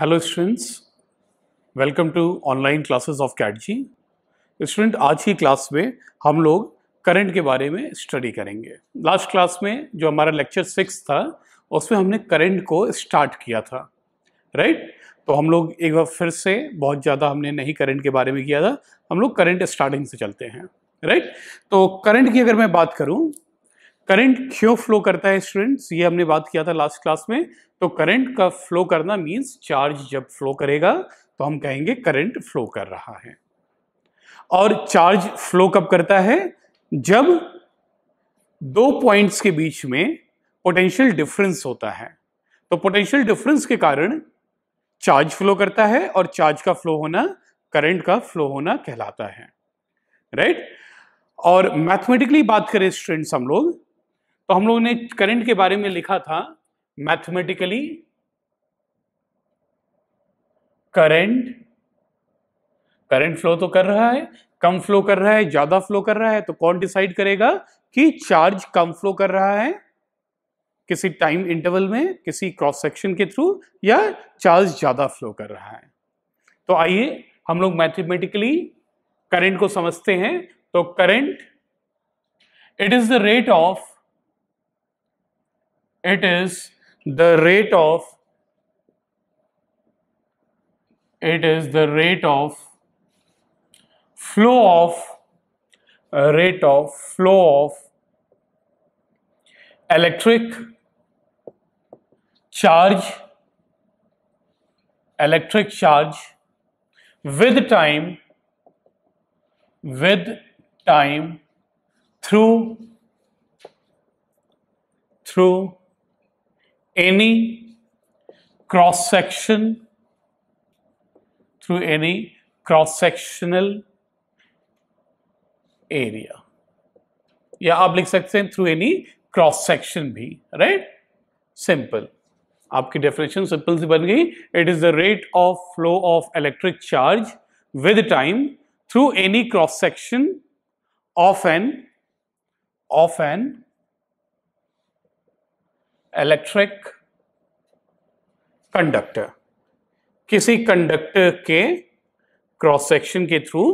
Hello students welcome to online classes of कैट जी student आज की क्लास में हम लोग करंट के बारे में स्टडी करेंगे लास्ट क्लास में जो हमारा लेक्चर सिक्स था उसमें हमने करंट को स्टार्ट किया था राइट right? तो हम लोग एक बार फिर से बहुत ज़्यादा हमने नहीं करंट के बारे में किया था हम लोग करंट स्टार्टिंग से चलते हैं राइट right? तो करंट की अगर मैं बात करूँ करंट क्यों फ्लो करता है स्टूडेंट्स ये हमने बात किया था लास्ट क्लास में तो करंट का फ्लो करना मींस चार्ज जब फ्लो करेगा तो हम कहेंगे करंट फ्लो कर रहा है और चार्ज फ्लो कब करता है जब दो पॉइंट्स के बीच में पोटेंशियल डिफरेंस होता है तो पोटेंशियल डिफरेंस के कारण चार्ज फ्लो करता है और चार्ज का फ्लो होना करंट का फ्लो होना कहलाता है राइट right? और मैथमेटिकली बात करें स्टूडेंट्स हम लोग तो हम लोगों ने करंट के बारे में लिखा था मैथमेटिकली करंट करंट फ्लो तो कर रहा है कम फ्लो कर रहा है ज्यादा फ्लो कर रहा है तो कौन डिसाइड करेगा कि चार्ज कम फ्लो कर रहा है किसी टाइम इंटरवल में किसी क्रॉस सेक्शन के थ्रू या चार्ज ज्यादा फ्लो कर रहा है तो आइए हम लोग मैथमेटिकली करंट को समझते हैं तो current it is the rate of it is the rate of it is the rate of flow of rate of flow of electric charge electric charge with time with time through through any cross section through any cross sectional area या आप लिख सकते हैं through any cross section भी right simple आपकी definition simple सी बन गई it is the rate of flow of electric charge with time through any cross section of an of an electric conductor किसी कंडक्टर के क्रॉस सेक्शन के through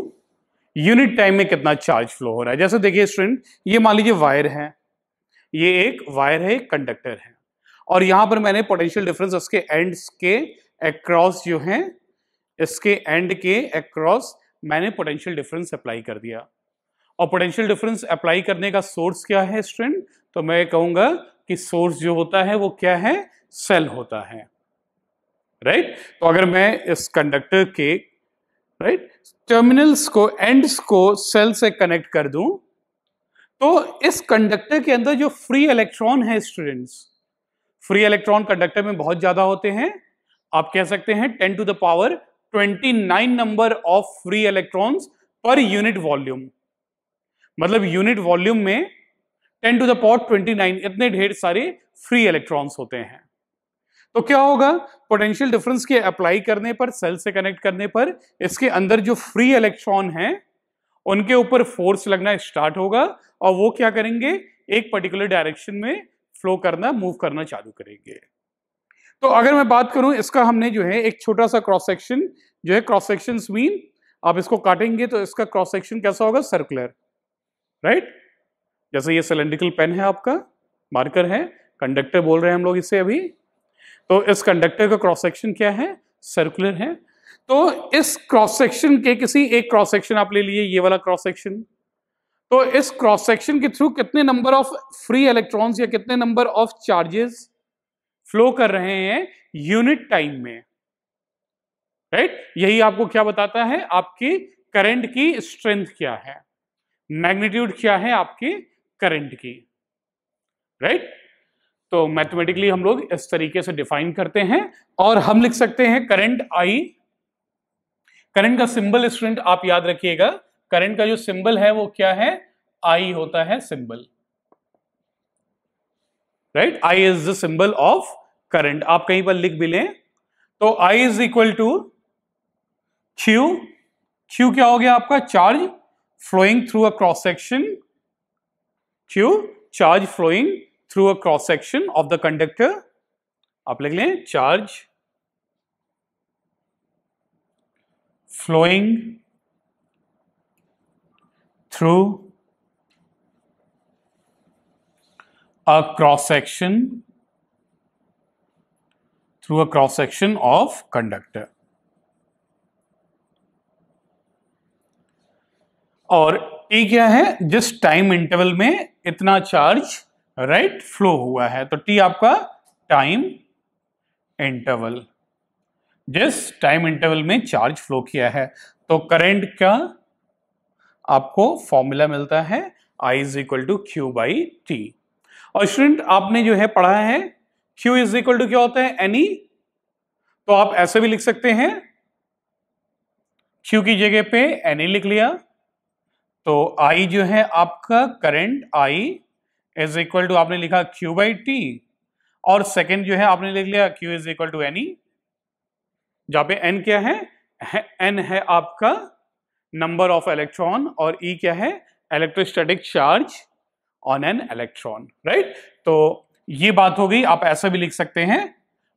unit time में कितना charge flow हो रहा है जैसे देखिए स्टूडेंट ये मान लीजिए वायर है ये एक वायर है कंडक्टर है और यहां पर मैंने पोटेंशियल डिफरेंस उसके एंड के अक्रॉस जो है इसके एंड के अक्रॉस मैंने पोटेंशियल डिफरेंस अप्लाई कर दिया और पोटेंशियल डिफरेंस अप्लाई करने का सोर्स क्या है स्टूडेंट तो मैं कहूंगा कि सोर्स जो होता है वो क्या है सेल होता है राइट right? तो अगर मैं इस कंडक्टर के राइट right, टर्मिनल्स को एंड्स को सेल से कनेक्ट कर दूं तो इस कंडक्टर के अंदर जो फ्री इलेक्ट्रॉन है स्टूडेंट्स फ्री इलेक्ट्रॉन कंडक्टर में बहुत ज्यादा होते हैं आप कह सकते हैं ten to the power twenty nine number of free electrons per unit volume मतलब यूनिट वॉल्यूम में ten to the power twenty nine इतने ढेर सारे फ्री इलेक्ट्रॉन्स होते हैं तो क्या होगा पोटेंशियल डिफरेंस के अप्लाई करने पर सेल से कनेक्ट करने पर इसके अंदर जो फ्री इलेक्ट्रॉन है उनके ऊपर फोर्स लगना स्टार्ट होगा और वो क्या करेंगे एक पर्टिकुलर डायरेक्शन में फ्लो करना मूव करना चालू करेंगे तो अगर मैं बात करूं इसका हमने जो है एक छोटा सा क्रॉस सेक्शन जो है क्रॉस सेक्शन मीन आप इसको काटेंगे तो इसका क्रॉस सेक्शन कैसा होगा सर्कुलर राइट जैसे ये सिलेंड्रिकल पेन है आपका मार्कर है कंडक्टर बोल रहे हैं हम लोग इसे अभी तो इस कंडक्टर का क्रॉस सेक्शन क्या है सर्कुलर है तो इस क्रॉस सेक्शन के किसी एक क्रॉस सेक्शन आप ले लिए ये वाला क्रॉस सेक्शन तो इस क्रॉस सेक्शन के थ्रू कितने नंबर ऑफ फ्री इलेक्ट्रॉन्स या कितने नंबर ऑफ चार्जेस फ्लो कर रहे हैं यूनिट टाइम में राइट right? यही आपको क्या बताता है आपकी करंट की स्ट्रेंथ क्या है मैग्नीट्यूड क्या है आपकी करंट की राइट तो मैथमेटिकली हम लोग इस तरीके से डिफाइन करते हैं और हम लिख सकते हैं करंट आई करंट का सिंबल स्टूडेंट आप याद रखिएगा करंट का जो सिंबल है वो क्या है आई होता है symbol right I is the symbol of current आप कहीं पर लिख भी लें तो I is equal to Q Q क्या हो गया आपका charge flowing through a cross section Q charge flowing through a cross section of the conductor आप लिख लें charge flowing through a cross section through a cross section of conductor और ये क्या है जिस टाइम इंटरवल में इतना चार्ज राइट right, फ्लो हुआ है तो टी आपका टाइम इंटरवल जिस टाइम इंटरवल में चार्ज फ्लो किया है तो करंट का आपको फॉर्मूला मिलता है I is equal to Q by T और स्टूडेंट आपने जो है पढ़ा है क्यू इज इक्वल टू क्या होता है एनी e। तो आप ऐसे भी लिख सकते हैं क्यू की जगह पे एनी e लिख लिया तो आई जो है आपका current I is equal to आपने लिखा क्यू बाई टी और सेकेंड जो है आपने लिख लिया Q is equal to N E जहां पे एन क्या है एन है, आपका नंबर ऑफ इलेक्ट्रॉन और ई e क्या है electrostatic charge on an electron right तो ये बात हो गई आप ऐसा भी लिख सकते हैं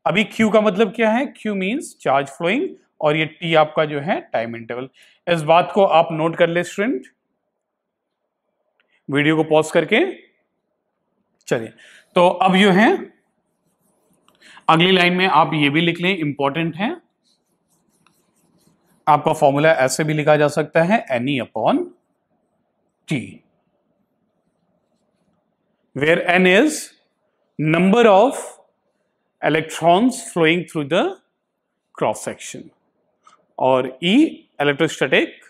अभी Q का मतलब क्या है Q मीन्स चार्ज फ्लोइंग और ये T आपका जो है टाइम इंटरवल इस बात को आप नोट कर ले स्टूडेंट वीडियो को पॉज करके चलिए तो अब जो है अगली लाइन में आप ये भी लिख लें इंपॉर्टेंट है आपका फॉर्मूला ऐसे भी लिखा जा सकता है N E upon T where N is number of electrons flowing through the cross section और E e, electrostatic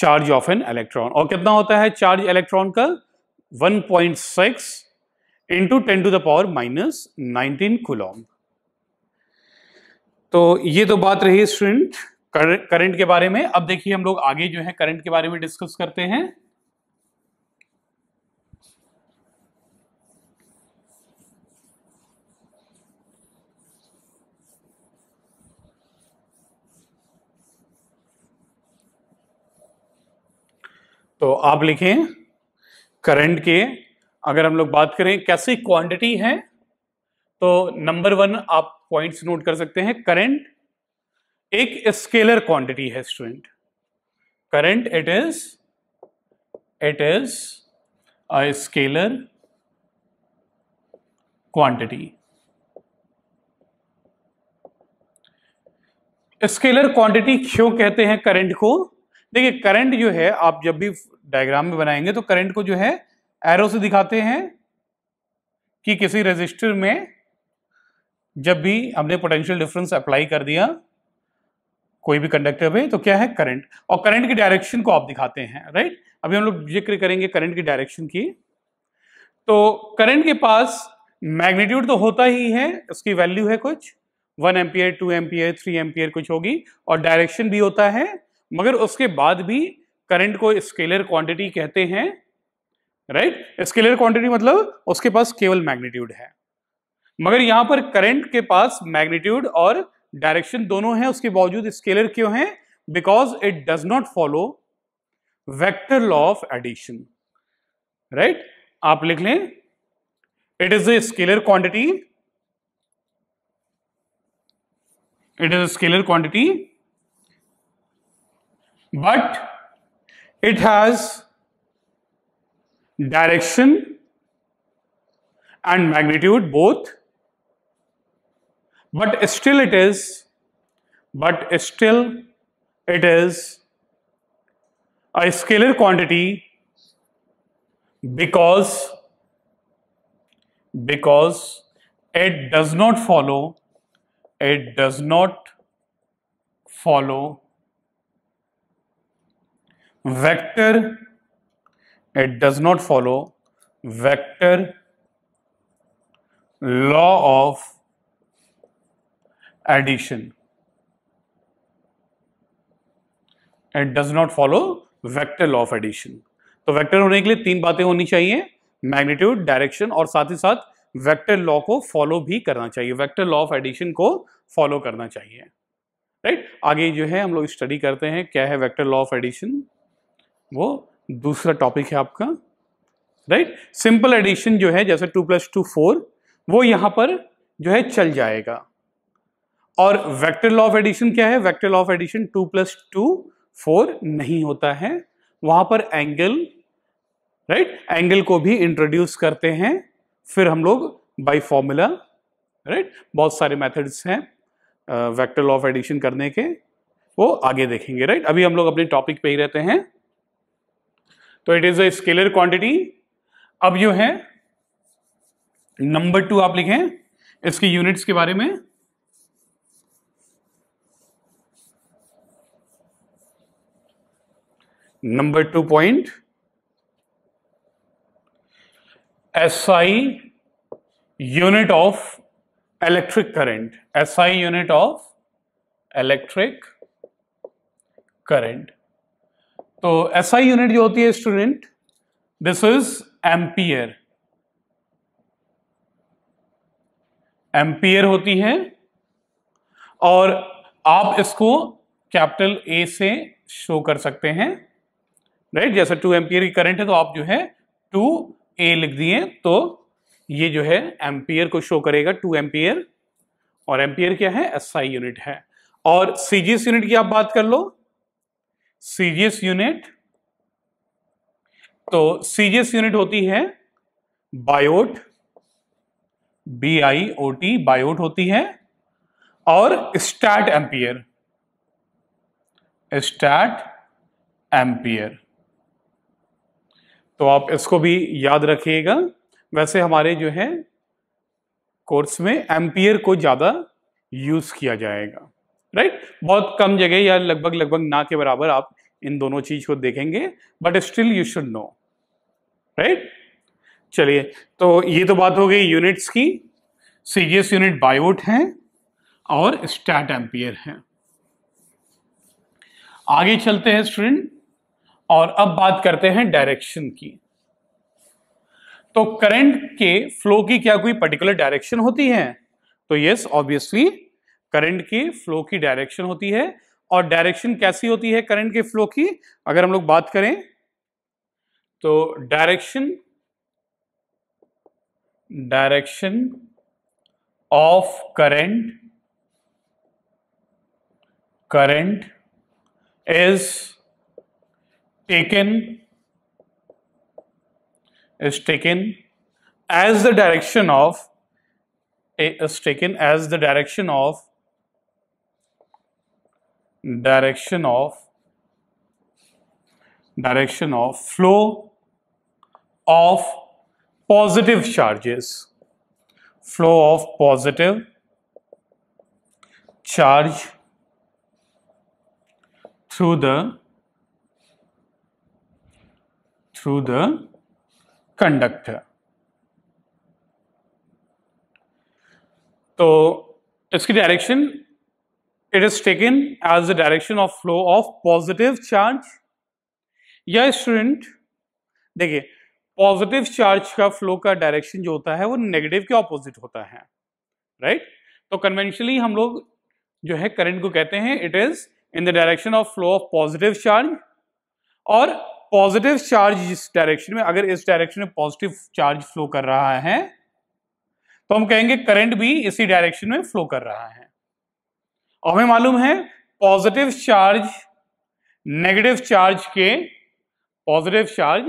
charge of an electron और कितना होता है चार्ज इलेक्ट्रॉन का 1.6 point six into ten to the power minus nineteen coulomb तो ये तो बात रही स्टूडेंट करंट के बारे में अब देखिए हम लोग आगे जो है करंट के बारे में डिस्कस करते हैं तो आप लिखें करंट के अगर हम लोग बात करें कैसी क्वांटिटी है तो नंबर वन आप पॉइंट्स नोट कर सकते हैं करंट एक स्केलर क्वांटिटी है student current it is it is a scalar quantity scalar quantity क्यों कहते हैं करंट को देखिए करंट जो है आप जब भी डायग्राम में बनाएंगे तो करंट को जो है एरो से दिखाते हैं कि किसी रेजिस्टर में जब भी हमने पोटेंशियल डिफरेंस अप्लाई कर दिया कोई भी कंडक्टर में तो क्या है करंट और करंट की डायरेक्शन को आप दिखाते हैं राइट अभी हम लोग जिक्र करेंगे करंट की डायरेक्शन की तो करंट के पास मैग्नीट्यूड तो होता ही है उसकी वैल्यू है कुछ one ampere two ampere three ampere कुछ होगी और डायरेक्शन भी होता है मगर उसके बाद भी करंट को स्केलर क्वांटिटी कहते हैं राइट स्केलर क्वांटिटी मतलब उसके पास केवल मैग्नीट्यूड है मगर यहां पर करंट के पास मैग्नीट्यूड और डायरेक्शन दोनों है उसके बावजूद स्केलर क्यों है because it does not follow vector law of addition right आप लिख लें it is a scalar quantity it is a scalar quantity but It has direction and magnitude both, but still it is, but still it is a scalar quantity because because it does not follow it does not follow vector it does not follow vector law of addition it does not follow vector law of addition तो vector होने के लिए तीन बातें होनी चाहिए magnitude direction और साथ ही साथ वेक्टर लॉ को फॉलो भी करना चाहिए वेक्टर लॉ ऑफ एडिशन को फॉलो करना चाहिए राइट right? आगे जो है हम लोग स्टडी करते हैं क्या है वेक्टर लॉ ऑफ एडिशन वो दूसरा टॉपिक है आपका राइट सिंपल एडिशन जो है जैसे टू प्लस टू फोर वो यहाँ पर जो है चल जाएगा और वेक्टर लॉ ऑफ एडिशन क्या है vector law of addition two plus two four नहीं होता है वहां पर एंगल राइट एंगल को भी इंट्रोड्यूस करते हैं फिर हम लोग बाई फॉर्मूला राइट बहुत सारे मेथड्स हैं वेक्टर लॉ ऑफ एडिशन करने के वो आगे देखेंगे राइट अभी हम लोग अपने टॉपिक पे ही रहते हैं तो it is a scalar quantity अब जो है नंबर टू आप लिखें इसकी यूनिट्स के बारे में number two point S I unit of electric S I unit of electric current तो एसआई यूनिट जो होती है student this is ampere ampere होती है और आप इसको कैपिटल ए से शो कर सकते हैं राइट जैसे टू एम्पियर की करंट है तो आप जो है टू ए लिख दिए तो ये जो है एम्पियर को शो करेगा टू एम्पियर और एम्पियर क्या है एसआई यूनिट है और सीजीएस यूनिट की आप बात कर लो सीजीएस यूनिट तो सीजीएस यूनिट होती है biot B I O T biot होती है और स्टैट एम्पियर स्टैट एम्पियर तो आप इसको भी याद रखिएगा वैसे हमारे जो है कोर्स में एम्पियर को ज़्यादा यूज़ किया जाएगा राइट बहुत कम जगह या लगभग लगभग ना के बराबर आप इन दोनों चीज को देखेंगे but still you should know right चलिए तो ये तो बात हो गई यूनिट्स की सीजीएस यूनिट बायोट है और स्टैट एम्पियर है आगे चलते हैं स्टूडेंट और अब बात करते हैं डायरेक्शन की तो करंट के फ्लो की क्या कोई पर्टिकुलर डायरेक्शन होती है तो यस ऑब्वियसली करंट के फ्लो की डायरेक्शन होती है और डायरेक्शन कैसी होती है करंट के फ्लो की अगर हम लोग बात करें तो direction direction of current current is taken is taken as the direction of is taken as the direction of direction of direction of flow of positive charges flow of positive charge through the through the conductor So its direction. it is taken as the direction of flow of positive charge या student देखिए positive charge का flow का direction जो होता है वो negative के opposite होता है राइट right? तो कन्वेंशनली हम लोग जो है करंट को कहते हैं it is in the direction of flow of positive charge और पॉजिटिव चार्ज इस डायरेक्शन में अगर इस डायरेक्शन में पॉजिटिव चार्ज फ्लो कर रहा है तो हम कहेंगे करंट भी इसी डायरेक्शन में फ्लो कर रहा है और हमें मालूम है पॉजिटिव चार्ज नेगेटिव चार्ज के पॉजिटिव चार्ज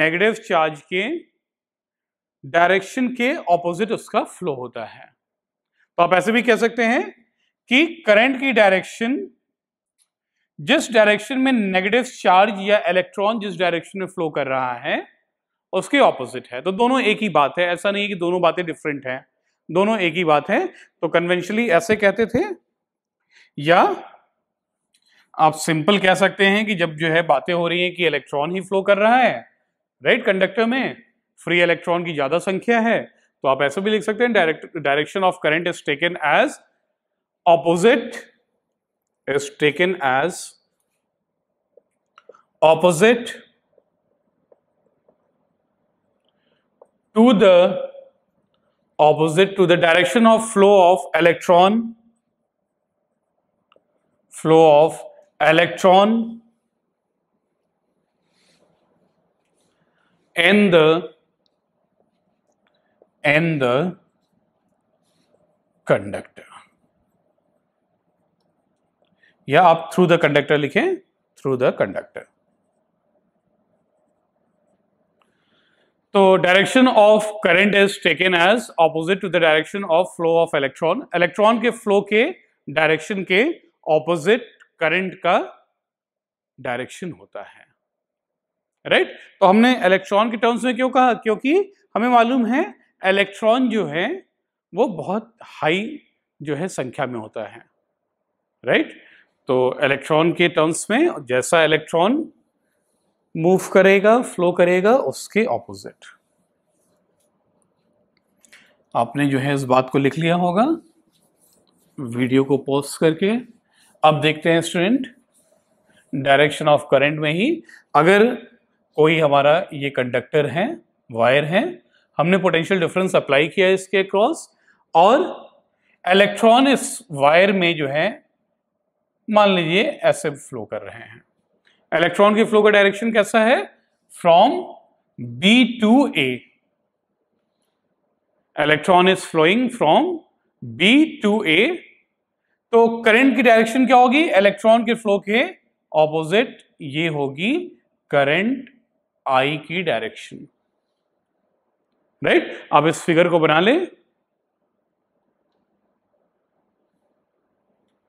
नेगेटिव चार्ज के डायरेक्शन के ऑपोजिट उसका फ्लो होता है तो आप ऐसे भी कह सकते हैं कि करंट की डायरेक्शन जिस डायरेक्शन में नेगेटिव चार्ज या इलेक्ट्रॉन जिस डायरेक्शन में फ्लो कर रहा है उसके ऑपोजिट है तो दोनों एक ही बात है ऐसा नहीं है कि दोनों बातें डिफरेंट हैं दोनों एक ही बात है तो कन्वेंशनली ऐसे कहते थे या आप सिंपल कह सकते हैं कि जब जो है बातें हो रही हैं कि इलेक्ट्रॉन ही फ्लो कर रहा है राइट कंडक्टर में फ्री इलेक्ट्रॉन की ज्यादा संख्या है तो आप ऐसा भी लिख सकते हैं direct direction of current is taken as opposite is taken as opposite to the opposite to the direction of flow of electron flow of electron in the in the conductor या आप थ्रू द कंडक्टर लिखें through the conductor तो direction of current is taken as opposite to the direction of flow of electron electron के flow के direction के opposite current का direction होता है राइट right? तो हमने इलेक्ट्रॉन के टर्म्स में क्यों कहा क्योंकि हमें मालूम है इलेक्ट्रॉन जो है वो बहुत हाई जो है संख्या में होता है राइट right? तो इलेक्ट्रॉन के टर्म्स में जैसा इलेक्ट्रॉन मूव करेगा फ्लो करेगा उसके ऑपोजिट आपने जो है इस बात को लिख लिया होगा वीडियो को पॉज करके अब देखते हैं स्टूडेंट डायरेक्शन ऑफ करंट में ही अगर कोई हमारा ये कंडक्टर है वायर है हमने पोटेंशियल डिफरेंस अप्लाई किया इसके क्रॉस और इलेक्ट्रॉन इस वायर में जो है मान लीजिए ऐसे फ्लो कर रहे हैं इलेक्ट्रॉन के फ्लो का डायरेक्शन कैसा है from B to A electron is flowing from B to A तो करंट की डायरेक्शन क्या होगी इलेक्ट्रॉन के फ्लो के ऑपोजिट ये होगी करंट आई की डायरेक्शन राइट आप इस फिगर को बना लें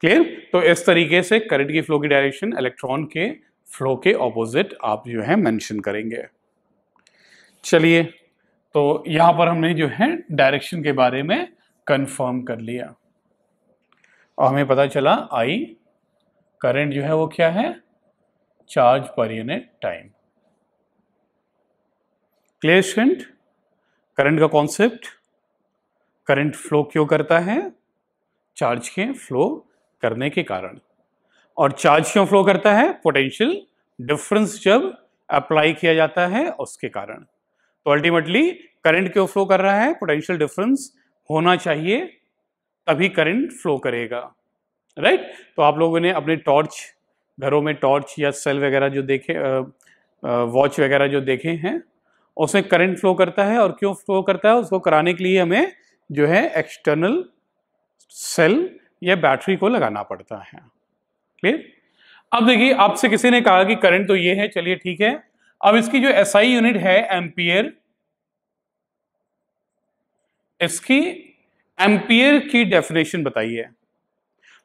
क्लियर तो इस तरीके से करंट की फ्लो की डायरेक्शन इलेक्ट्रॉन के फ्लो के ऑपोजिट आप जो है मेंशन करेंगे चलिए तो यहां पर हमने जो है डायरेक्शन के बारे में कंफर्म कर लिया और हमें पता चला आई करंट जो है वो क्या है चार्ज पर unit time clear student current का कॉन्सेप्ट करंट फ्लो क्यों करता है चार्ज के फ्लो करने के कारण और चार्ज क्यों फ्लो करता है पोटेंशियल डिफरेंस जब अप्लाई किया जाता है उसके कारण तो अल्टीमेटली करंट क्यों फ्लो कर रहा है पोटेंशियल डिफरेंस होना चाहिए तभी करंट फ्लो करेगा राइट तो आप लोगों ने अपने टॉर्च घरों में टॉर्च या सेल वगैरह जो देखे वॉच वगैरह जो देखे हैं उसमें करंट फ्लो करता है और क्यों फ्लो करता है उसको कराने के लिए हमें जो है एक्सटर्नल सेल या बैटरी को लगाना पड़ता है क्लियर अब देखिए आपसे किसी ने कहा कि करंट तो ये है चलिए ठीक है अब इसकी जो एस SI यूनिट है एम्पियर इसकी एम्पियर की डेफिनेशन बताइए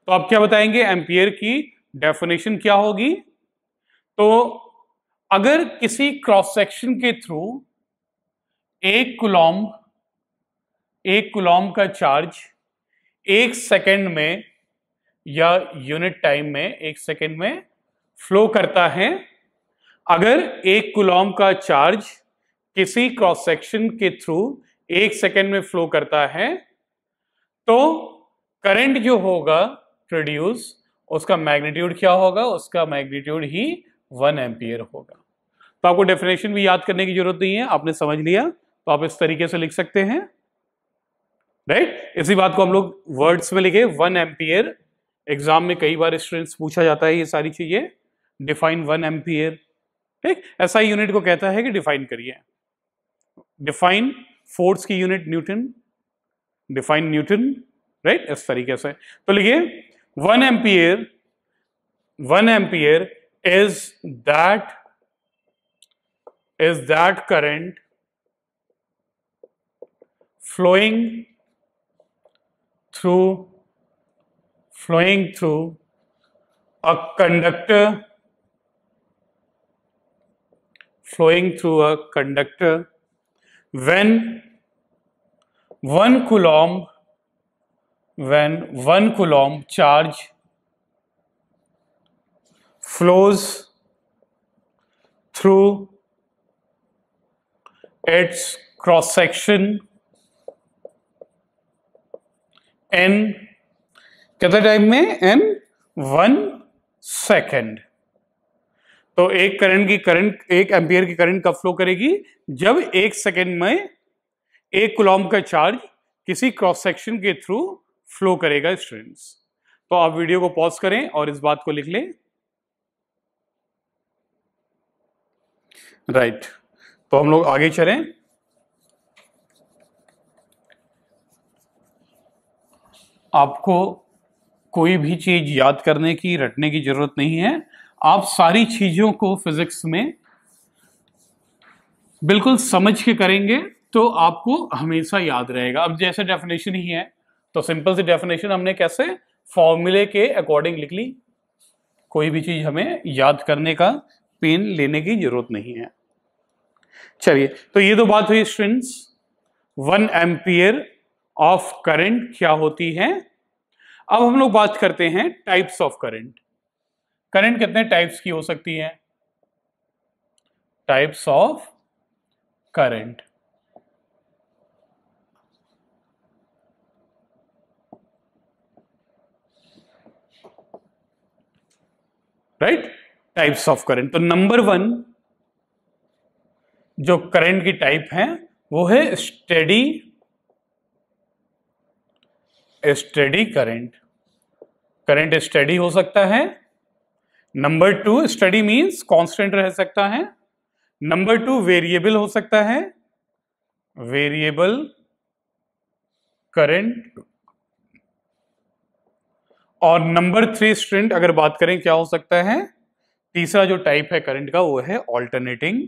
तो आप क्या बताएंगे एम्पियर की डेफिनेशन क्या होगी तो अगर किसी क्रॉस सेक्शन के थ्रू एक कुलॉम एक कुलॉम का चार्ज एक सेकेंड में या यूनिट टाइम में एक सेकेंड में फ्लो करता है अगर एक कुलॉम का चार्ज किसी क्रॉस सेक्शन के थ्रू एक सेकेंड में फ्लो करता है तो करंट जो होगा प्रोड्यूस उसका मैग्नीट्यूड क्या होगा उसका मैग्नीट्यूड ही वन एम्पियर होगा तो आपको डेफिनेशन भी याद करने की जरूरत नहीं है आपने समझ लिया तो आप इस तरीके से लिख सकते हैं राइट right? इसी बात को हम लोग वर्ड्स में लिखे वन एम्पियर एग्जाम में कई बार स्टूडेंट्स पूछा जाता है ये सारी चीजें डिफाइन वन एम्पियर ठीक ऐसा यूनिट को कहता है कि डिफाइन करिए डिफाइन फोर्स की unit newton define newton right इस तरीके से तो लिखिए 1 ampere 1 ampere is that is that current flowing through flowing through a conductor flowing through a conductor when 1 coulomb when one coulomb charge flows through its cross section n कितने time में n one second तो एक current की current एक ampere की current कब flow करेगी जब एक सेकेंड में एक कुलॉम का चार्ज किसी क्रॉस सेक्शन के थ्रू फ्लो करेगा स्टूडेंट्स तो आप वीडियो को पॉज करें और इस बात को लिख लें राइट right. तो हम लोग आगे चलें आपको कोई भी चीज याद करने की रटने की जरूरत नहीं है आप सारी चीजों को फिजिक्स में बिल्कुल समझ के करेंगे तो आपको हमेशा याद रहेगा अब जैसे डेफिनेशन ही है तो सिंपल सी डेफिनेशन हमने कैसे फॉर्मूले के अकॉर्डिंग लिख ली कोई भी चीज हमें याद करने का पेन लेने की जरूरत नहीं है चलिए तो ये तो बात हुई strength one ampere of current क्या होती है अब हम लोग बात करते हैं टाइप्स ऑफ करंट करंट कितने टाइप्स की हो सकती है types of current right types of current तो नंबर वन जो करंट की टाइप है वो है steady steady current current steady हो सकता है number two steady means constant रह सकता है नंबर टू वेरिएबल हो सकता है वेरिएबल करंट और नंबर थ्री स्ट्रेंट अगर बात करें क्या हो सकता है तीसरा जो टाइप है करंट का वो है alternating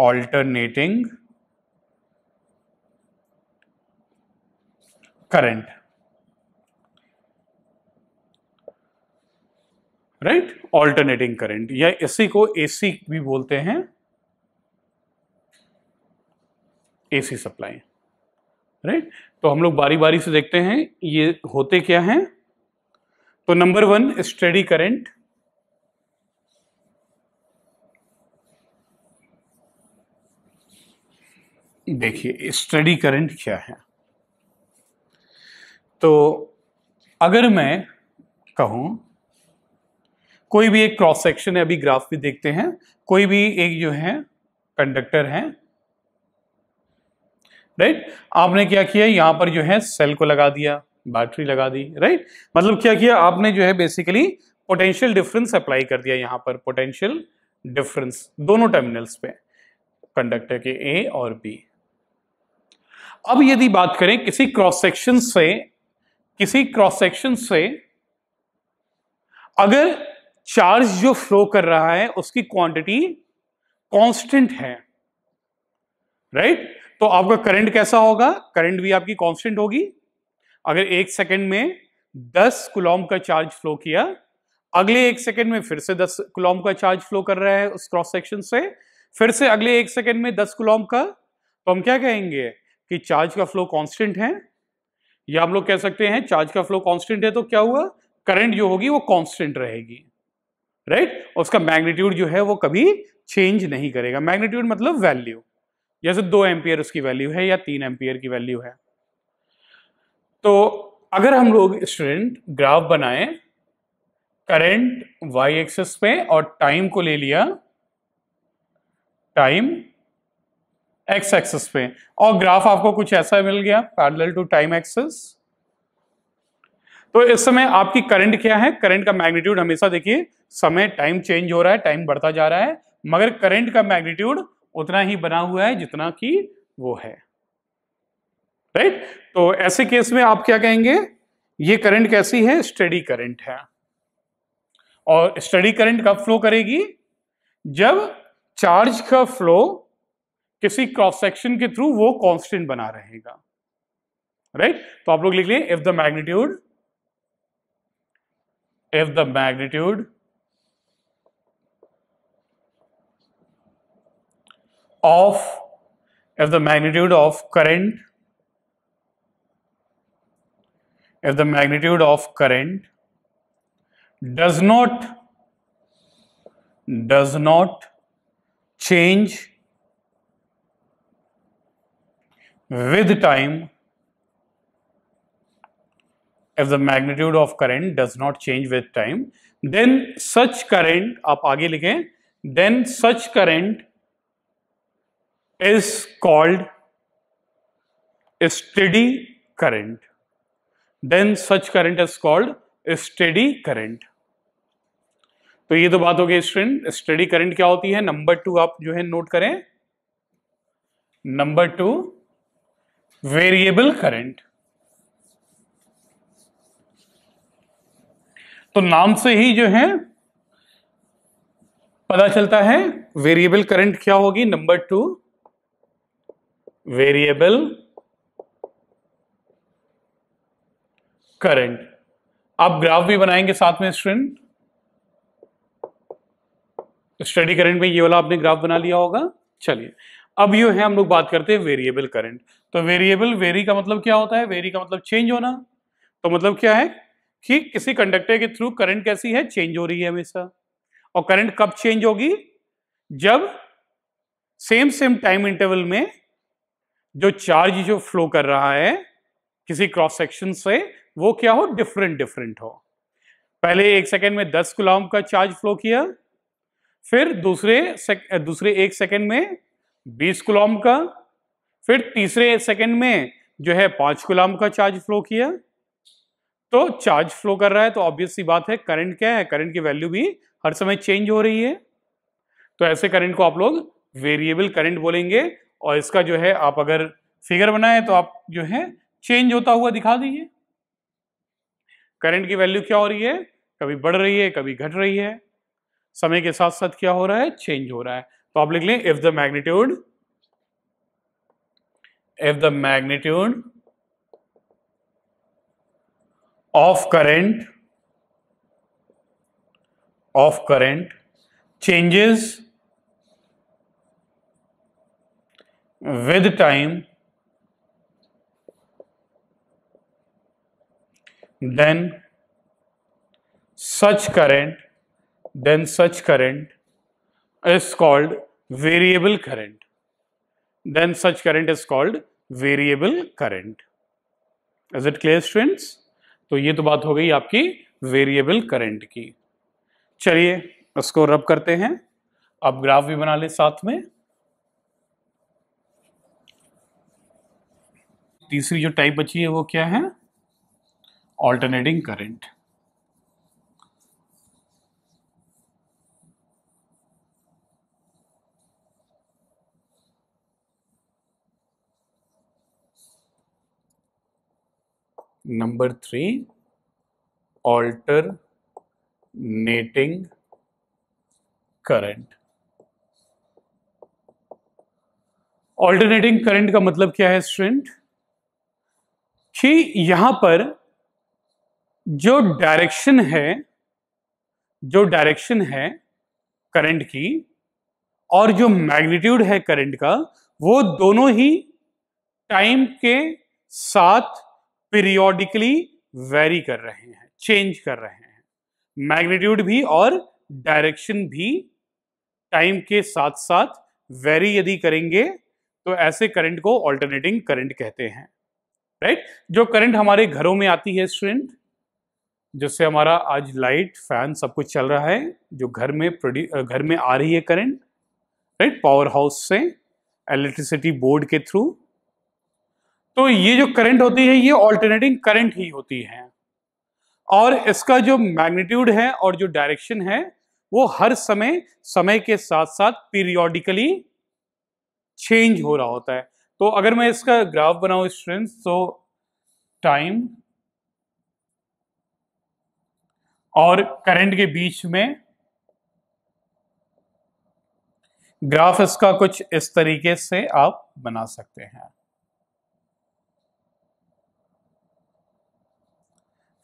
alternating current right alternating current या इसी को एसी भी बोलते हैं एसी सप्लाई राइट तो हम लोग बारी बारी से देखते हैं ये होते क्या हैं तो नंबर वन स्टडी करंट देखिए स्टडी करंट क्या है तो अगर मैं कहूं कोई भी एक क्रॉस सेक्शन है अभी ग्राफ भी देखते हैं कोई भी एक जो है कंडक्टर है राइट आपने क्या किया यहां पर जो है सेल को लगा दिया बैटरी लगा दी राइट मतलब क्या किया आपने जो है बेसिकली पोटेंशियल डिफरेंस अप्लाई कर दिया यहां पर पोटेंशियल डिफरेंस दोनों टर्मिनल्स पे कंडक्टर के ए और बी अब यदि बात करें किसी क्रॉस सेक्शन से किसी क्रॉस सेक्शन से अगर चार्ज जो फ्लो कर रहा है उसकी क्वांटिटी कांस्टेंट है राइट right? तो आपका करंट कैसा होगा करंट भी आपकी कांस्टेंट होगी अगर एक सेकंड में 10 कुलॉम का चार्ज फ्लो किया अगले एक सेकंड में फिर से 10 कुलॉम का चार्ज फ्लो कर रहा है उस क्रॉस सेक्शन से फिर से अगले एक सेकंड में 10 कुलॉम का तो हम क्या कहेंगे कि चार्ज का फ्लो कांस्टेंट है या आप लोग कह सकते हैं चार्ज का फ्लो कॉन्स्टेंट है तो क्या हुआ करंट जो होगी वो कॉन्स्टेंट रहेगी राइट right? उसका मैग्नीट्यूड जो है वो कभी चेंज नहीं करेगा मैग्नीट्यूड मतलब वैल्यू जैसे दो एम्पियर उसकी वैल्यू है या तीन एम्पियर की वैल्यू है तो अगर हम लोग स्टूडेंट ग्राफ बनाए करंट वाई एक्सेस पे और टाइम को ले लिया टाइम एक्स एक्सेस पे और ग्राफ आपको कुछ ऐसा मिल गया पैरेलल टू टाइम एक्सेस तो इस समय आपकी करंट क्या है करंट का मैग्नीट्यूड हमेशा देखिए समय टाइम चेंज हो रहा है टाइम बढ़ता जा रहा है मगर करंट का मैग्नीट्यूड उतना ही बना हुआ है जितना कि वो है राइट तो ऐसे केस में आप क्या कहेंगे ये करंट कैसी है स्टडी करंट है और स्टडी करंट कब फ्लो करेगी जब चार्ज का फ्लो किसी क्रॉस सेक्शन के थ्रू वो कांस्टेंट बना रहेगा राइट right? तो आप लोग लिख लिए if the magnitude if the magnitude of if the magnitude of current if the magnitude of current does not does not change with time if the magnitude of current does not change with time then such current आप आगे लिखें then such current is called steady current. Then such current is called steady current. तो ये तो बात हो गई student study current क्या होती है नंबर टू आप जो है नोट करें नंबर टू वेरिएबल करंट तो नाम से ही जो है पता चलता है वेरिएबल करंट क्या होगी नंबर टू वेरिएबल करंट आप ग्राफ भी बनाएंगे साथ में स्टूडेंट स्टडी करंट में ये वाला आपने ग्राफ बना लिया होगा चलिए अब यू है हम लोग बात करते हैं वेरिएबल करंट तो वेरिएबल वेरी का मतलब क्या होता है वेरी का मतलब चेंज होना तो मतलब क्या है कि किसी कंडक्टर के थ्रू करंट कैसी है चेंज हो रही है हमेशा और करंट कब चेंज होगी जब सेम सेम टाइम इंटरवल में जो चार्ज जो फ्लो कर रहा है किसी क्रॉस सेक्शन से वो क्या हो डिफरेंट डिफरेंट हो पहले एक सेकेंड में दस गुलाम का चार्ज फ्लो किया फिर दूसरे सेक, दूसरे एक सेकेंड में बीस गुलाम का फिर तीसरे सेकेंड में जो है पांच गुलाम का चार्ज फ्लो किया तो चार्ज फ्लो कर रहा है तो ऑब्वियस सी बात है करंट क्या है करंट की वैल्यू भी हर समय चेंज हो रही है तो ऐसे करंट को आप लोग वेरिएबल करंट बोलेंगे और इसका जो है आप अगर फिगर बनाए तो आप जो है चेंज होता हुआ दिखा दीजिए करंट की वैल्यू क्या हो रही है कभी बढ़ रही है कभी घट रही है समय के साथ साथ क्या हो रहा है चेंज हो रहा है तो आप लिख लें if the magnitude if the magnitude of current of current changes with time then such current then such current is called variable current then such current is called variable current is it clear students तो ये तो बात हो गई आपकी variable current की चलिए उसको रब करते हैं आप ग्राफ भी बना ले साथ में तीसरी जो टाइप बची है वो क्या है alternating current number three alternating current alternating current का मतलब क्या है स्ट्रेंट कि यहां पर जो डायरेक्शन है जो डायरेक्शन है करंट की और जो मैग्नीट्यूड है करंट का वो दोनों ही टाइम के साथ पीरियोडिकली वेरी कर रहे हैं चेंज कर रहे हैं मैग्नीट्यूड भी और डायरेक्शन भी टाइम के साथ साथ वेरी यदि करेंगे तो ऐसे करंट को ऑल्टरनेटिंग करंट कहते हैं राइट जो करंट हमारे घरों में आती है स्टूडेंट जिससे हमारा आज लाइट फैन सब कुछ चल रहा है जो घर में प्रोड्यू घर में आ रही है करंट राइट पावर हाउस से इलेक्ट्रिसिटी बोर्ड के थ्रू तो ये जो करंट होती है ये ऑल्टरनेटिंग करंट ही होती है और इसका जो मैग्नीट्यूड है और जो डायरेक्शन है वो हर समय समय के साथ साथ पीरियोडिकली चेंज हो रहा होता है तो अगर मैं इसका ग्राफ बनाऊ स्टूडेंट्स तो टाइम और करंट के बीच में ग्राफ इसका कुछ इस तरीके से आप बना सकते हैं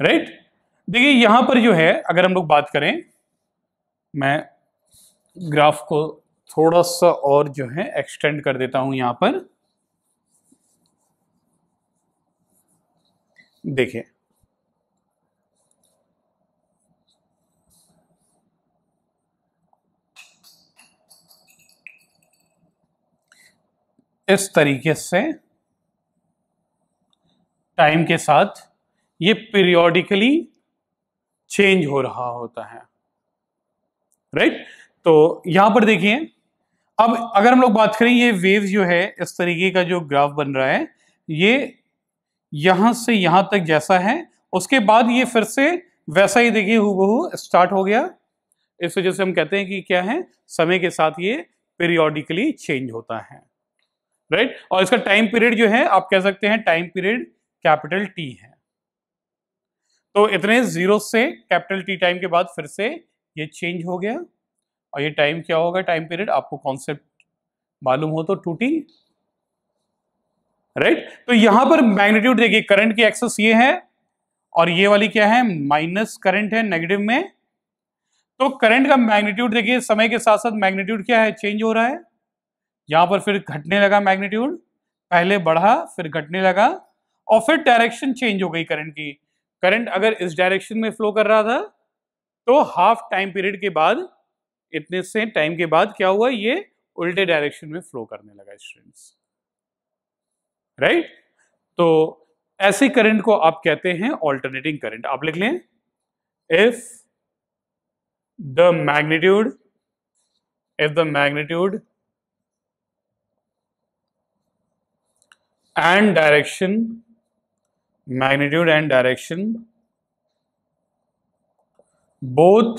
राइट right? देखिए यहां पर जो है अगर हम लोग बात करें मैं ग्राफ को थोड़ा सा और जो है एक्सटेंड कर देता हूं यहां पर देखें इस तरीके से टाइम के साथ ये पीरियोडिकली चेंज हो रहा होता है राइट right? तो यहां पर देखिए अब अगर हम लोग बात करें ये वेव्स जो है इस तरीके का जो ग्राफ बन रहा है ये यहां से यहां तक जैसा है उसके बाद ये फिर से वैसा ही देखिए हु स्टार्ट हो गया इस वजह से हम कहते हैं कि क्या है समय के साथ ये पीरियोडिकली चेंज होता है राइट right? और इसका टाइम पीरियड जो है आप कह सकते हैं टाइम पीरियड कैपिटल टी है तो इतने जीरो से कैपिटल टी टाइम के बाद फिर से ये चेंज हो गया और ये टाइम क्या होगा टाइम पीरियड आपको कॉन्सेप्ट मालूम हो तो टूटी राइट तो यहां पर मैग्नीट्यूड देखिए करंट की एक्सेस ये है और ये वाली क्या है माइनस करंट है नेगेटिव में तो करंट का मैग्नीट्यूड देखिए समय के साथ साथ मैग्नीट्यूड क्या है चेंज हो रहा है यहां पर फिर घटने लगा मैग्नीट्यूड पहले बढ़ा फिर घटने लगा और फिर डायरेक्शन चेंज हो गई करंट की करंट अगर इस डायरेक्शन में फ्लो कर रहा था तो हाफ टाइम पीरियड के बाद इतने से टाइम के बाद क्या हुआ ये उल्टे डायरेक्शन में फ्लो करने लगा स्टूडेंट्स राइट तो ऐसे करंट को आप कहते हैं ऑल्टरनेटिंग करंट आप लिख लें if the magnitude if the magnitude and direction magnitude and direction both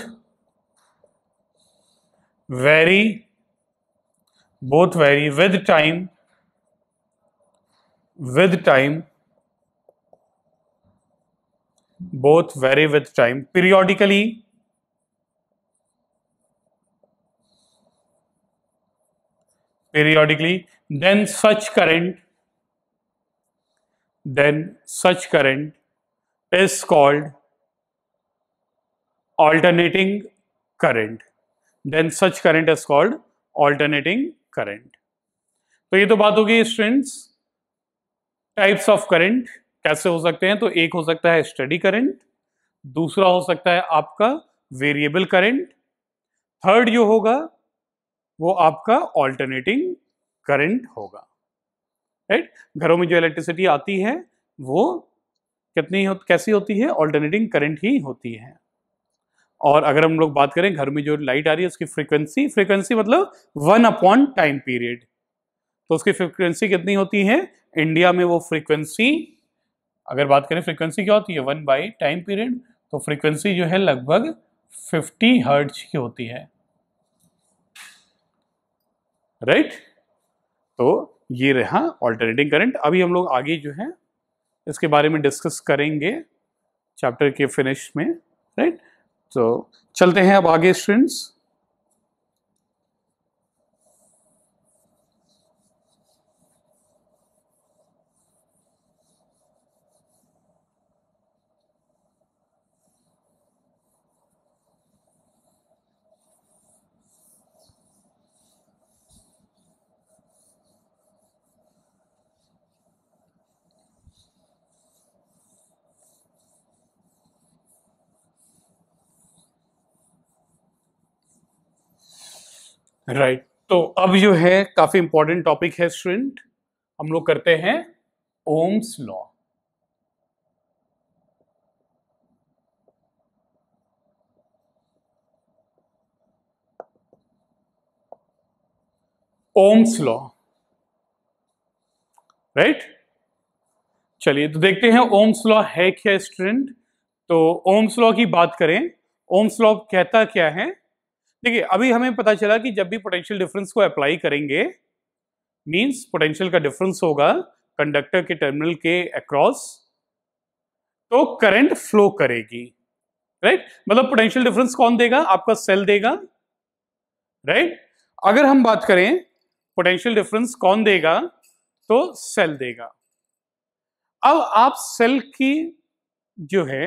vary both vary with time with time both vary with time periodically periodically then such current then such current is called alternating current then such current is called alternating current तो ये तो बात होगी students types of current कैसे हो सकते हैं तो एक हो सकता है स्टडी करंट दूसरा हो सकता है आपका वेरिएबल करंट थर्ड जो होगा वो आपका ऑल्टरनेटिंग करंट होगा राइट घरों में जो इलेक्ट्रिसिटी आती है वो कितनी हो, कैसी होती है ऑल्टरनेटिंग करंट ही होती है और अगर हम लोग बात करें घर में जो लाइट आ रही है उसकी फ्रीक्वेंसी फ्रीक्वेंसी मतलब वन अपॉन टाइम पीरियड तो उसकी फ्रीक्वेंसी कितनी होती है इंडिया में वो फ्रीक्वेंसी अगर बात करें फ्रीक्वेंसी क्या होती है वन बाई टाइम पीरियड तो फ्रीक्वेंसी जो है लगभग फिफ्टी हर्ट्ज की होती है राइट right? तो ये रहा ऑल्टरनेटिंग करंट अभी हम लोग आगे जो है इसके बारे में डिस्कस करेंगे चैप्टर के फिनिश में राइट right? तो चलते हैं अब आगे स्टूडेंट्स राइट right. तो अब जो है काफी इंपॉर्टेंट टॉपिक है स्टूडेंट हम लोग करते हैं Ohm's law Ohm's law right चलिए तो देखते हैं ओम्स लॉ है क्या स्टूडेंट तो ओम्स लॉ की बात करें ओम्स लॉ कहता क्या है देखिए अभी हमें पता चला कि जब भी पोटेंशियल डिफरेंस को अप्लाई करेंगे मींस पोटेंशियल का डिफरेंस होगा कंडक्टर के टर्मिनल के अक्रॉस तो करंट फ्लो करेगी राइट मतलब पोटेंशियल डिफरेंस कौन देगा आपका सेल देगा राइट अगर हम बात करें पोटेंशियल डिफरेंस कौन देगा तो सेल देगा अब आप सेल की जो है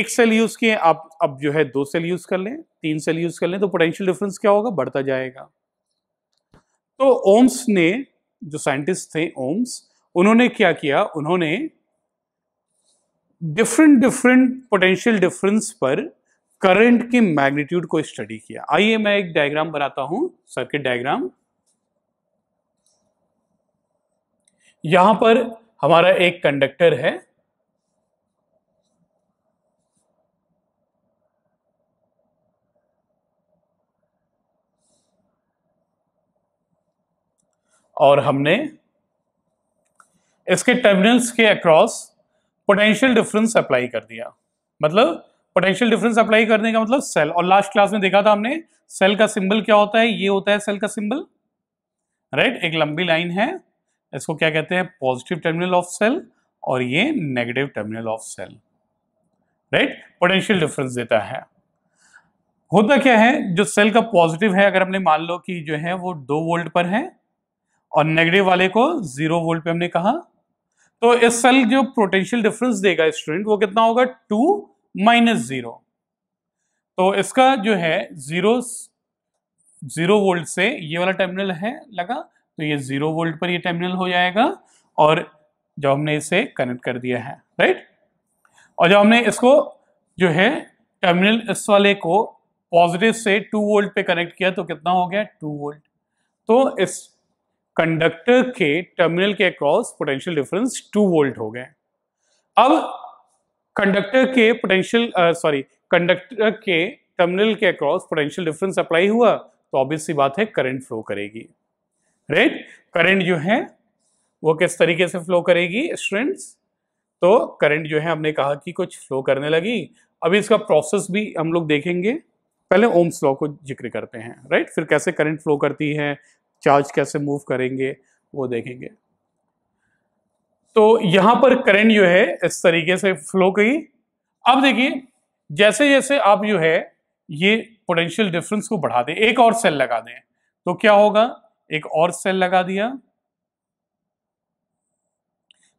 एक सेल यूज किए आप अब जो है दो सेल यूज कर लें तीन सेल यूज कर लें तो पोटेंशियल डिफरेंस क्या होगा बढ़ता जाएगा तो ओम्स ने जो साइंटिस्ट थे ओम्स उन्होंने क्या किया उन्होंने डिफरेंट डिफरेंट पोटेंशियल डिफरेंस पर करंट के मैग्नीट्यूड को स्टडी किया आइए मैं एक डायग्राम बनाता हूं सर्किट डायग्राम यहां पर हमारा एक कंडक्टर है और हमने इसके टर्मिनल्स के अक्रॉस पोटेंशियल डिफरेंस अप्लाई कर दिया मतलब पोटेंशियल डिफरेंस अप्लाई करने का मतलब सेल और लास्ट क्लास में देखा था हमने सेल का सिंबल क्या होता है ये होता है सेल का सिंबल राइट right? एक लंबी लाइन है इसको क्या कहते हैं पॉजिटिव टर्मिनल ऑफ सेल और ये negative terminal of cell right potential difference देता है होता क्या है जो सेल का पॉजिटिव है अगर हमने मान लो कि जो है वो दो वोल्ट पर है और नेगेटिव वाले को जीरो वोल्ट पे हमने कहा तो इस सेल जो पोटेंशियल डिफरेंस देगा स्टूडेंट वो कितना होगा टू माइनस जीरो तो इसका जो है जीरो जीरो वोल्ट से ये वाला टर्मिनल है लगा तो ये जीरो वोल्ट पर ये टर्मिनल हो जाएगा और जब हमने इसे कनेक्ट कर दिया है राइट और जब हमने इसको जो है टर्मिनल इस वाले को पॉजिटिव से टू वोल्ट पे कनेक्ट किया तो कितना हो गया टू वोल्ट तो इस कंडक्टर के टर्मिनल के across potential difference two volt हो गए अब कंडक्टर के पोटेंशियल सॉरी कंडक्टर के टर्मिनल के अक्रॉस पोटेंशियल डिफरेंस अप्लाई हुआ तो ऑब्वियस सी बात है करंट फ्लो करेगी राइट right? करंट जो है वो किस तरीके से फ्लो करेगी स्टूडेंट्स तो करंट जो है हमने कहा कि कुछ फ्लो करने लगी अभी इसका प्रोसेस भी हम लोग देखेंगे पहले ओम्स लॉ को जिक्र करते हैं राइट right? फिर कैसे करंट फ्लो करती है चार्ज कैसे मूव करेंगे वो देखेंगे तो यहां पर करंट जो है इस तरीके से फ्लो गई अब देखिए जैसे जैसे आप जो है ये पोटेंशियल डिफरेंस को बढ़ा दें एक और सेल लगा दें तो क्या होगा एक और सेल लगा दिया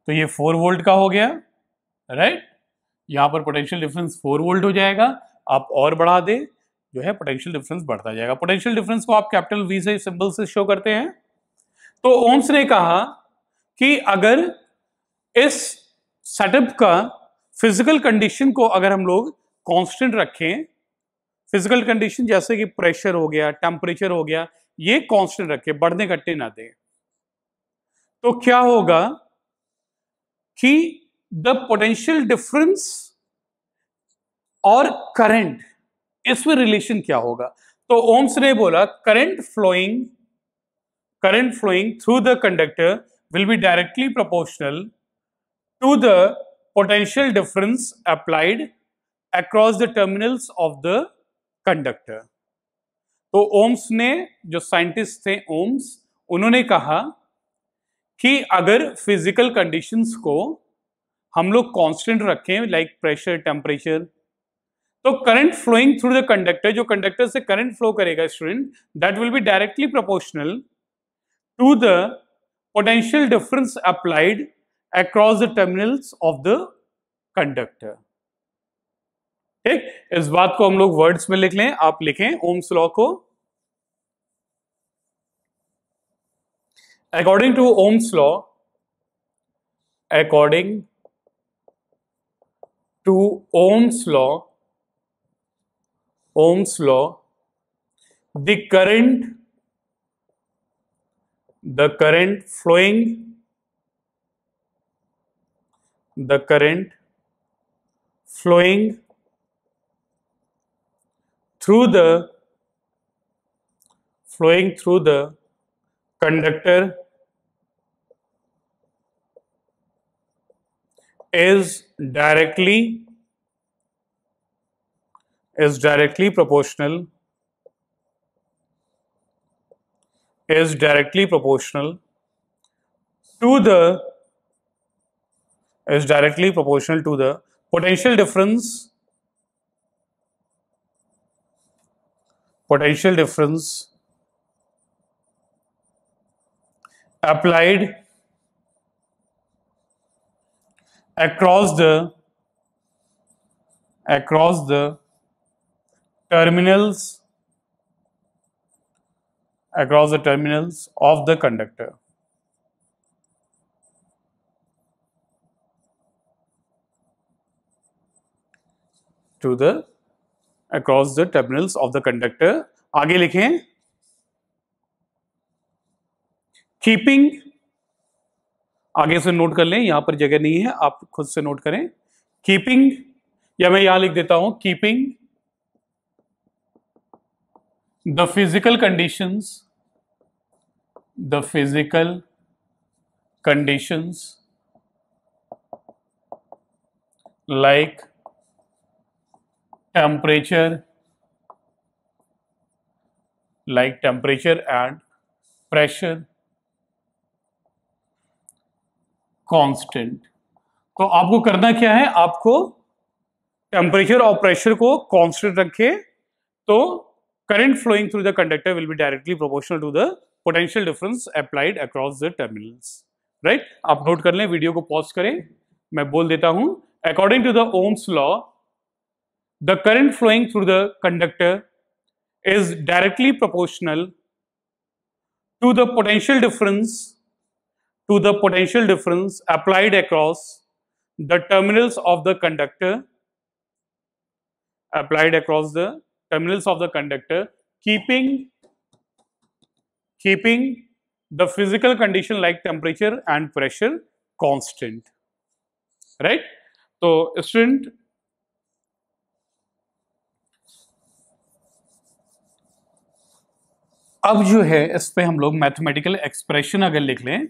तो ये फोर वोल्ट का हो गया राइट यहां पर पोटेंशियल डिफरेंस फोर वोल्ट हो जाएगा आप और बढ़ा दें जो है पोटेंशियल डिफरेंस बढ़ता जाएगा पोटेंशियल डिफरेंस को आप कैपिटल वी से सिंबल से शो करते हैं तो ओम्स ने कहा कि अगर इस सेटअप का फिजिकल कंडीशन को अगर हम लोग कांस्टेंट रखें फिजिकल कंडीशन जैसे कि प्रेशर हो गया टेम्परेचर हो गया ये कांस्टेंट रखें बढ़ने घटने ना दें तो क्या होगा कि द पोटेंशियल डिफरेंस और करंट इसमें रिलेशन क्या होगा तो ओम्स ने बोला current flowing current flowing through the conductor will be directly proportional to the potential difference applied across the terminals of the conductor तो ओम्स ने जो साइंटिस्ट थे ओम्स उन्होंने कहा कि अगर फिजिकल कंडीशंस को हम लोग कांस्टेंट रखें लाइक प्रेशर टेम्परेचर तो current flowing through the conductor जो कंडक्टर से करंट फ्लो करेगा student that will be directly proportional to the potential difference applied across the terminals of the conductor ठीक इस बात को हम लोग वर्ड्स में लिख लें आप लिखें ओम्स लॉ को according to Ohm's law according to Ohm's law Ohm's law, the current, the current flowing, the current flowing through the flowing through the conductor is directly is directly proportional is directly proportional to the is directly proportional to the potential difference potential difference applied across the across the terminals across the terminals of the conductor. to the across the terminals of the conductor आगे लिखें keeping आगे से note कर लें यहां पर जगह नहीं है आप खुद से नोट करें कीपिंग या मैं यहां लिख देता हूं keeping the physical conditions the physical conditions like temperature like temperature and pressure constant तो आपको करना क्या है आपको टेम्परेचर और प्रेशर को कांस्टेंट रखें तो current flowing through the conductor will be directly proportional to the potential difference applied across the terminals right? aap note kar le video ko pause kare main bol deta hu according to the ohms law the current flowing through the conductor is directly proportional to the potential difference to the potential difference applied across the terminals of the conductor applied across the terminals of the conductor, keeping, keeping the physical condition like temperature and pressure constant. Right? So, student, अब जो है इस पे हम लोग mathematical expression अगर लिख लें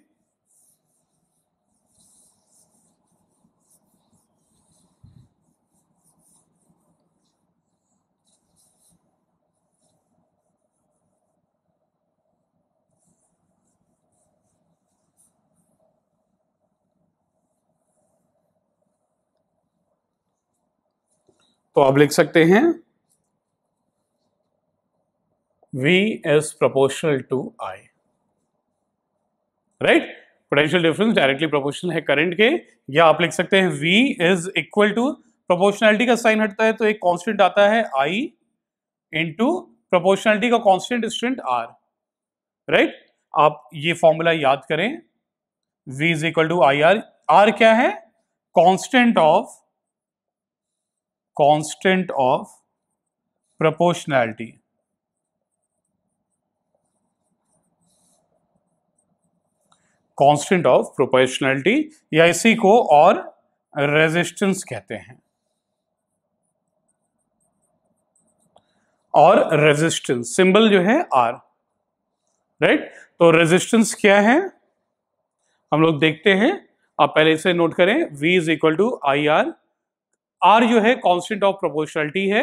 तो आप लिख सकते हैं V is proportional to I, right potential difference directly proportional है करंट के या आप लिख सकते हैं V is equal to proportionality का साइन हटता है तो एक कांस्टेंट आता है I टू प्रपोर्शनैलिटी का कांस्टेंट स्टूडेंट R, राइट? आप ये फॉर्मूला याद करें V is equal to I R R क्या है constant of constant of proportionality constant of proportionality या इसी को और रेजिस्टेंस कहते हैं और रेजिस्टेंस सिंबल जो है आर राइट तो रेजिस्टेंस क्या है हम लोग देखते हैं आप पहले इसे नोट करें V is equal to I R R जो है कॉन्स्टेंट ऑफ प्रोपोर्शनलिटी है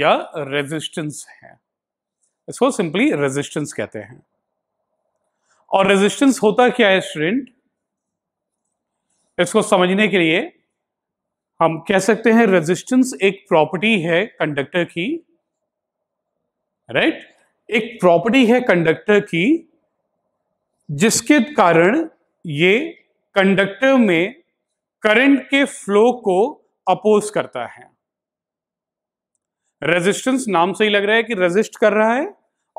या रेजिस्टेंस है इसको सिंपली रेजिस्टेंस कहते हैं और रेजिस्टेंस होता क्या है स्टूडेंट इसको समझने के लिए हम कह सकते हैं रेजिस्टेंस एक प्रॉपर्टी है कंडक्टर की राइट right? एक प्रॉपर्टी है कंडक्टर की जिसके कारण ये कंडक्टर में करंट के फ्लो को अपोज करता है रेजिस्टेंस नाम से ही लग रहा है कि रेजिस्ट कर रहा है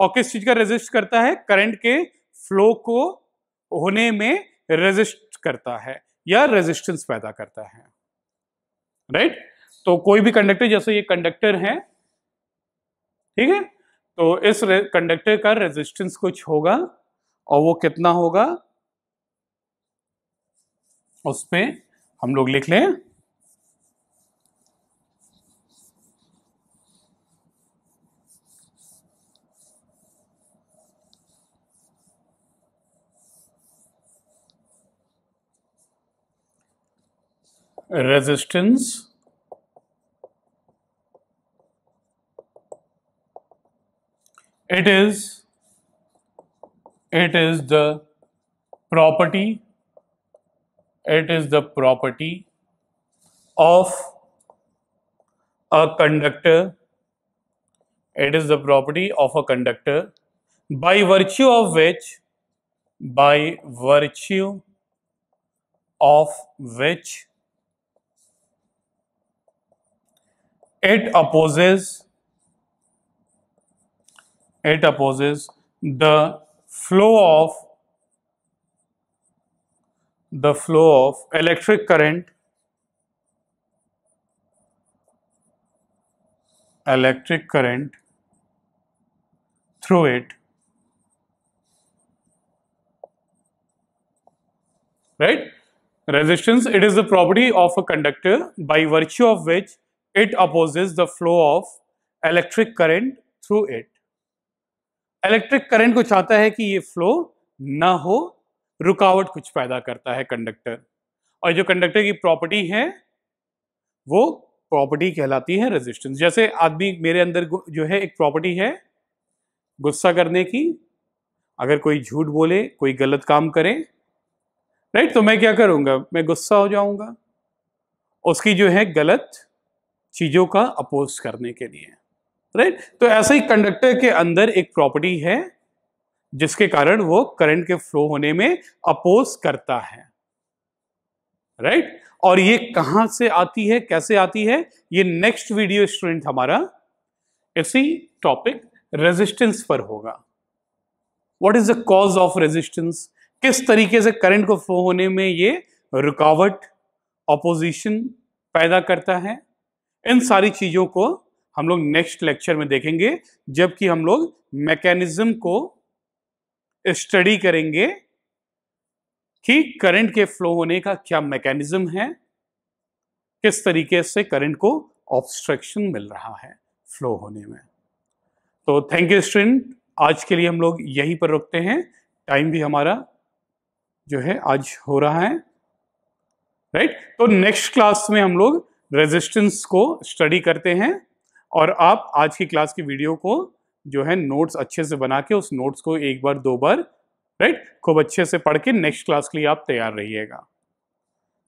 और किस चीज का रेजिस्ट करता है करंट के फ्लो को होने में रेजिस्ट करता है या रेजिस्टेंस पैदा करता है राइट right? तो कोई भी कंडक्टर जैसे ये कंडक्टर है ठीक है तो इस कंडक्टर का रेजिस्टेंस कुछ होगा और वो कितना होगा उसमें हम लोग लिख लें resistance it is it is the property it is the property of a conductor it is the property of a conductor by virtue of which by virtue of which it opposes it opposes the flow of the flow of electric current electric current through it right resistance it is the property of a conductor by virtue of which it opposes the flow of electric current through it. Electric current को चाहता है कि ये flow ना हो रुकावट कुछ पैदा करता है कंडक्टर और जो कंडक्टर की प्रॉपर्टी है वो प्रॉपर्टी कहलाती है रेजिस्टेंस जैसे आदमी मेरे अंदर जो है एक प्रॉपर्टी है गुस्सा करने की अगर कोई झूठ बोले कोई गलत काम करे राइट तो मैं क्या करूंगा मैं गुस्सा हो जाऊंगा उसकी जो है गलत चीज़ों का अपोज करने के लिए राइट तो ऐसा ही कंडक्टर के अंदर एक प्रॉपर्टी है जिसके कारण वो करंट के फ्लो होने में अपोज करता है राइट और ये कहां से आती है कैसे आती है ये नेक्स्ट वीडियो स्टूडेंट हमारा इसी टॉपिक रेजिस्टेंस पर होगा what is the cause of resistance किस तरीके से करंट को फ्लो होने में ये रुकावट ऑपोजिशन पैदा करता है इन सारी चीज़ों को हम लोग नेक्स्ट लेक्चर में देखेंगे जबकि हम लोग मैकेनिज्म को स्टडी करेंगे कि करंट के फ्लो होने का क्या मैकेनिज्म है किस तरीके से करंट को ऑब्स्ट्रक्शन मिल रहा है फ्लो होने में तो थैंक यू स्टूडेंट आज के लिए हम लोग यहीं पर रुकते हैं टाइम भी हमारा जो है आज हो रहा है राइट right? तो नेक्स्ट क्लास में हम लोग रेजिस्टेंस को स्टडी करते हैं और आप आज की क्लास की वीडियो को जो है नोट्स अच्छे से बना के उस नोट्स को एक बार दो बार राइट खूब अच्छे से पढ़ के नेक्स्ट क्लास के लिए आप तैयार रहिएगा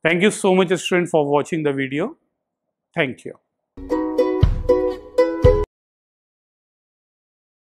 thank you so much student for watching the video thank you